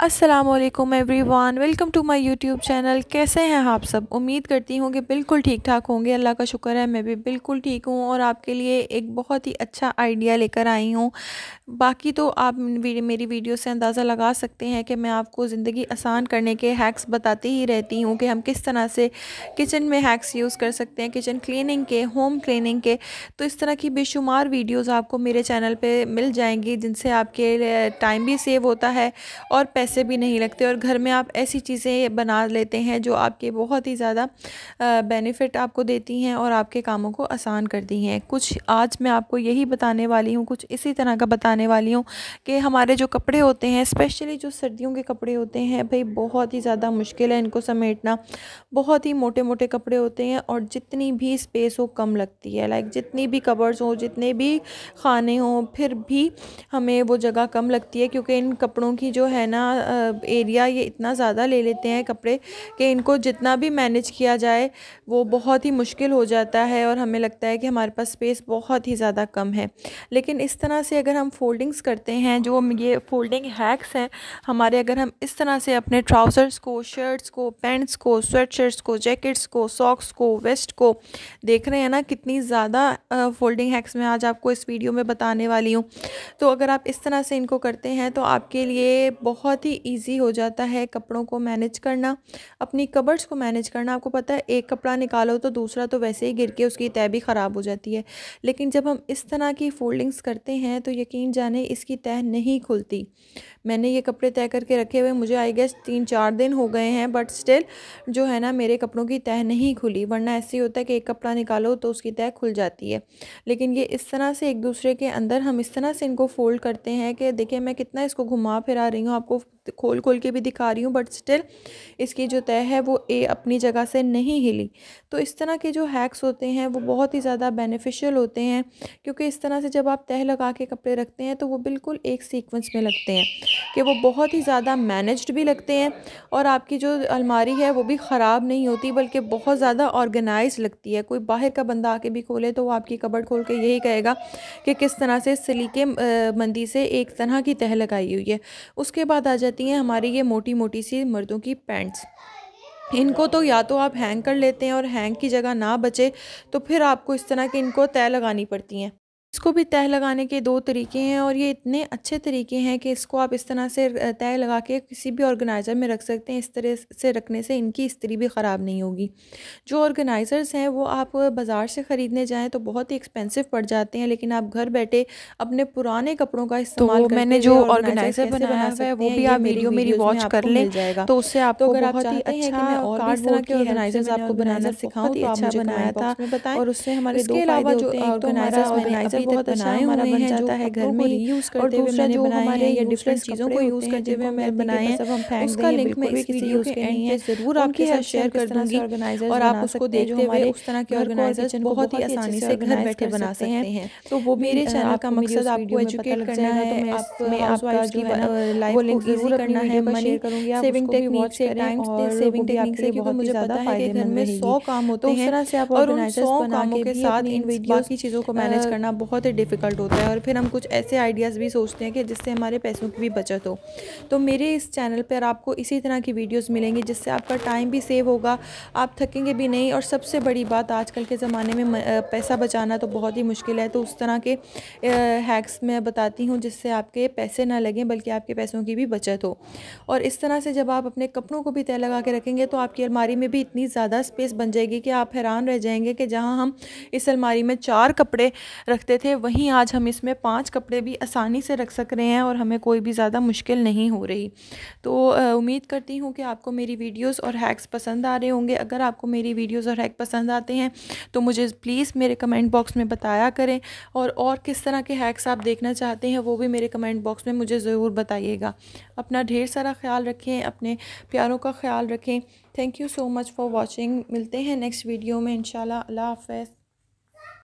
Aslam everyone welcome to my YouTube channel कैसे हैं आप सब उम्मीद करती हूँ कि बिल्कुल ठीक ठाक होंगे अल्लाह का शुक्र है मैं भी बिल्कुल ठीक हूँ और आपके लिए एक बहुत ही अच्छा आइडिया लेकर आई हूँ बाकी तो आप मेरी वीडियो से अंदाज़ा लगा सकते हैं कि मैं आपको ज़िंदगी आसान करने के हैक्स बताती ही रहती हूँ कि हम किस तरह से किचन में हैक्स यूज़ कर सकते हैं किचन क्लिनिंग के होम क्लिनिंग के तो इस तरह की बेशुमार वीडियोज़ आपको मेरे चैनल पर मिल जाएंगी जिनसे आपके टाइम भी सेव होता है और पैसे पैसे भी नहीं लगते और घर में आप ऐसी चीज़ें बना लेते हैं जो आपके बहुत ही ज़्यादा बेनिफिट आपको देती हैं और आपके कामों को आसान करती हैं कुछ आज मैं आपको यही बताने वाली हूँ कुछ इसी तरह का बताने वाली हूँ कि हमारे जो कपड़े होते हैं स्पेशली जो सर्दियों के कपड़े होते हैं भाई बहुत ही ज़्यादा मुश्किल है इनको समेटना बहुत ही मोटे मोटे कपड़े होते हैं और जितनी भी स्पेस हो कम लगती है लाइक जितनी भी कवर्स हो जितने भी खाने हों फिर भी हमें वो जगह कम लगती है क्योंकि इन कपड़ों की जो है ना एरिया ये इतना ज़्यादा ले लेते हैं कपड़े कि इनको जितना भी मैनेज किया जाए वो बहुत ही मुश्किल हो जाता है और हमें लगता है कि हमारे पास स्पेस बहुत ही ज़्यादा कम है लेकिन इस तरह से अगर हम फोल्डिंग्स करते हैं जो ये फोल्डिंग हैक्स हैं हमारे अगर हम इस तरह से अपने ट्राउज़र्स को शर्ट्स को पैंट्स को स्वेट शर्ट्स को जैकेट्स को सॉक्स को वेस्ट को देख रहे हैं ना कितनी ज़्यादा फोल्डिंग हैक्स में आज आपको इस वीडियो में बताने वाली हूँ तो अगर आप इस तरह से इनको करते हैं तो आपके लिए बहुत ही ही ईजी हो जाता है कपड़ों को मैनेज करना अपनी कबर्स को मैनेज करना आपको पता है एक कपड़ा निकालो तो दूसरा तो वैसे ही गिर के उसकी तय भी ख़राब हो जाती है लेकिन जब हम इस तरह की फोल्डिंग्स करते हैं तो यकीन जाने इसकी तय नहीं खुलती मैंने ये कपड़े तय करके रखे हुए मुझे आई गेस तीन चार दिन हो गए हैं बट स्टिल जो है ना मेरे कपड़ों की तय नहीं खुली वरना ऐसे ही होता है कि एक कपड़ा निकालो तो उसकी तय खुल जाती है लेकिन ये इस तरह से एक दूसरे के अंदर हम इस तरह से इनको फोल्ड करते हैं कि देखिए मैं कितना इसको घुमा फिरा रही हूँ आपको खोल खोल के भी दिखा रही हूँ बट स्टिल इसकी जो तय है वो ए अपनी जगह से नहीं हिली तो इस तरह के जो हैक्स होते हैं वो बहुत ही ज़्यादा बेनिफिशियल होते हैं क्योंकि इस तरह से जब आप तह लगा के कपड़े रखते हैं तो वो बिल्कुल एक सीक्वेंस में लगते हैं कि वो बहुत ही ज़्यादा मैनेज्ड भी लगते हैं और आपकी जो अलमारी है वो भी ख़राब नहीं होती बल्कि बहुत ज़्यादा ऑर्गेनाइज लगती है कोई बाहर का बंदा आके भी खोले तो वो आपकी कबड़ खोल के यही कहेगा कि किस तरह से सलीके मंदी से एक तरह की तह लगाई हुई है उसके बाद आ जाती होती हैं हमारी ये मोटी मोटी सी मर्दों की पैंट्स इनको तो या तो आप हैंग कर लेते हैं और हैंग की जगह ना बचे तो फिर आपको इस तरह के इनको तय लगानी पड़ती हैं इसको भी तय लगाने के दो तरीके हैं और ये इतने अच्छे तरीके हैं कि इसको आप इस तरह से तय लगा के किसी भी ऑर्गेनाइज़र में रख सकते हैं इस तरह से रखने से इनकी इस्त्री भी ख़राब नहीं होगी जो ऑर्गेनाइज़र्स हैं वो आप बाज़ार से ख़रीदने जाएं तो बहुत ही एक्सपेंसिव पड़ जाते हैं लेकिन आप घर बैठे अपने पुराने कपड़ों का तो इस्तेमाल तो मैंने जो ऑर्गेनाइज़र बनाया हुआ है वो भी आप वीडियो मेरी वॉच कर ले जाएगा तो उससे आपको तो अगर आप चाहते हैं अच्छा कि मैं और इस तरह के ऑर्गेनाइजर आपको बनाना सिखाऊँ तो अच्छा बनाया था और उससे हमारे इसके अलावा जो ऑर्गेनाइज़र अभी तक बनाए हुए हैं जो है घर में यूज करते हुए मैंने बनाए हैं या डिफरेंट चीज़ों को यूज करते हुए मैं बनाए हैं उसका लिंक मैं इस वीडियो के एंड में जरूर आपके साथ शेयर कर दूंगी और आप उसको देखते हुए उस तरह के ऑर्गेनाइजर बहुत ही आसानी से घर बैठे बना सकते हैं तो वो मेरे चैनल का मकसद आपको एजुकेट तो करना है मैं आपको लिंक जरूर करना है मनी सेविंग टेक्निक से टाइम सेविंग टेक्निक से क्योंकि मुझे पता है कि घर में सौ काम होते हैं और उन सौ कामों के साथ इन वीडियो की चीज़ों को मैनेज करना बहुत बहुत ही डिफ़िकल्ट होता है और फिर हम कुछ ऐसे आइडियाज़ भी सोचते हैं कि जिससे हमारे पैसों की भी बचत हो तो मेरे इस चैनल पर आपको इसी तरह की वीडियोज़ मिलेंगी जिससे आपका टाइम भी सेव होगा आप थकेंगे भी नहीं और सबसे बड़ी बात आजकल के ज़माने में पैसा बचाना तो बहुत ही मुश्किल है तो उस तरह के हैक्स मैं बताती हूँ जिससे आपके पैसे ना लगें बल्कि आपके पैसों की भी बचत हो और इस तरह से जब आप अपने कपड़ों को भी तय लगा के रखेंगे तो आपकी अलमारी में भी इतनी ज़्यादा स्पेस बन जाएगी कि आप हैरान रह जाएंगे कि जहाँ हम इस अलमारी में चार कपड़े रखते कपड़े थे वहीं आज हम इसमें पाँच कपड़े भी आसानी से रख सक रहे हैं और हमें कोई भी ज़्यादा मुश्किल नहीं हो रही तो उम्मीद करती हूँ कि आपको मेरी वीडियोस और हैक्स पसंद आ रहे होंगे अगर आपको मेरी वीडियोस और हैक पसंद आते हैं तो मुझे प्लीज़ मेरे कमेंट बॉक्स में बताया करें और और किस तरह के हैक्स आप देखना चाहते हैं वो भी मेरे कमेंट बॉक्स में मुझे ज़रूर बताइएगा अपना ढेर सारा ख्याल रखें अपने प्यारों का ख्याल रखें thank you so much for watching मिलते हैं नेक्स्ट वीडियो में इनशाला हाफ